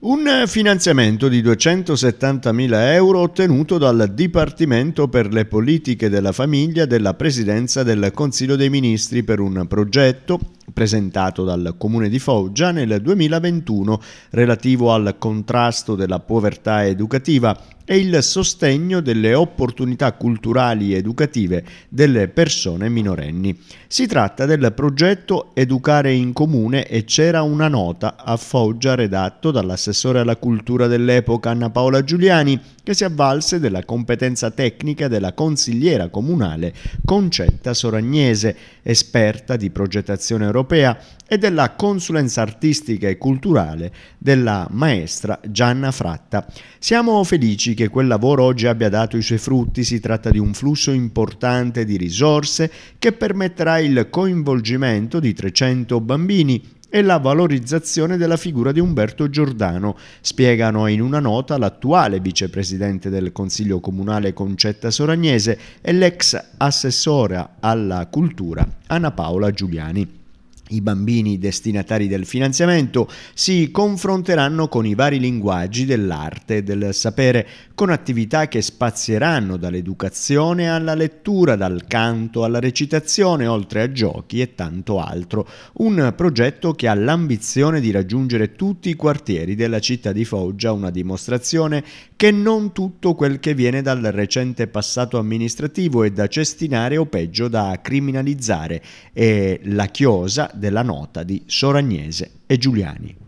Un finanziamento di 270.000 euro ottenuto dal Dipartimento per le politiche della famiglia della Presidenza del Consiglio dei Ministri per un progetto presentato dal Comune di Foggia nel 2021 relativo al contrasto della povertà educativa e il sostegno delle opportunità culturali ed educative delle persone minorenni. Si tratta del progetto Educare in Comune e c'era una nota a Foggia redatto dall'assessore alla cultura dell'epoca Anna Paola Giuliani che si avvalse della competenza tecnica della consigliera comunale Concetta Soragnese, esperta di progettazione europea e della consulenza artistica e culturale della maestra Gianna Fratta. Siamo felici che quel lavoro oggi abbia dato i suoi frutti, si tratta di un flusso importante di risorse che permetterà il coinvolgimento di 300 bambini e la valorizzazione della figura di Umberto Giordano, spiegano in una nota l'attuale vicepresidente del Consiglio Comunale Concetta Soragnese e l'ex assessora alla cultura Anna Paola Giuliani. I bambini destinatari del finanziamento si confronteranno con i vari linguaggi dell'arte e del sapere, con attività che spazieranno dall'educazione alla lettura, dal canto alla recitazione, oltre a giochi e tanto altro. Un progetto che ha l'ambizione di raggiungere tutti i quartieri della città di Foggia, una dimostrazione che non tutto quel che viene dal recente passato amministrativo è da cestinare o peggio da criminalizzare. E la Chiosa della nota di Soragnese e Giuliani.